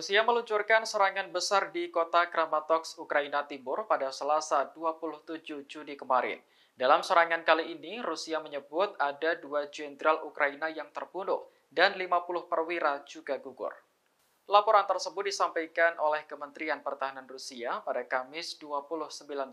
Rusia meluncurkan serangan besar di kota Kramatorsk, Ukraina Timur pada Selasa 27 Juni kemarin. Dalam serangan kali ini, Rusia menyebut ada dua jenderal Ukraina yang terbunuh dan 50 perwira juga gugur. Laporan tersebut disampaikan oleh Kementerian Pertahanan Rusia pada Kamis 29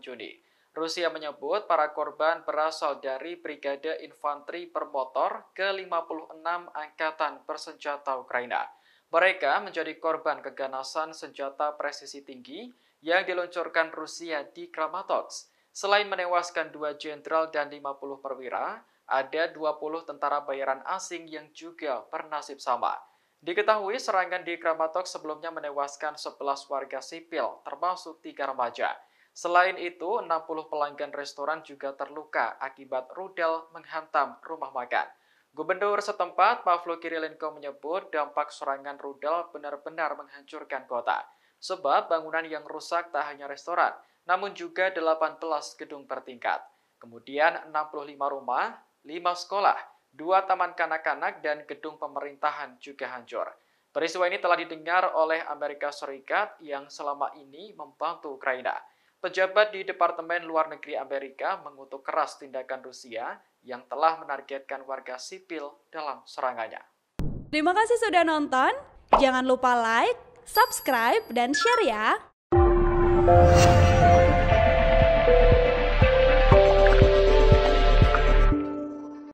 Juni. Rusia menyebut para korban berasal dari Brigade Infanteri Bermotor ke-56 Angkatan Bersenjata Ukraina. Mereka menjadi korban keganasan senjata presisi tinggi yang diluncurkan Rusia di Kramatorsk. Selain menewaskan dua jenderal dan 50 perwira, ada 20 tentara bayaran asing yang juga bernasib sama. Diketahui serangan di Kramatorsk sebelumnya menewaskan 11 warga sipil, termasuk tiga remaja. Selain itu, 60 pelanggan restoran juga terluka akibat rudal menghantam rumah makan. Gubernur setempat Pavlo Kirilenko menyebut dampak serangan rudal benar-benar menghancurkan kota. Sebab bangunan yang rusak tak hanya restoran, namun juga 18 gedung bertingkat. Kemudian 65 rumah, 5 sekolah, 2 taman kanak-kanak, dan gedung pemerintahan juga hancur. Peristiwa ini telah didengar oleh Amerika Serikat yang selama ini membantu Ukraina. Pejabat di Departemen Luar Negeri Amerika mengutuk keras tindakan Rusia yang telah menargetkan warga sipil dalam serangannya. Terima kasih sudah nonton. Jangan lupa like, subscribe, dan share ya.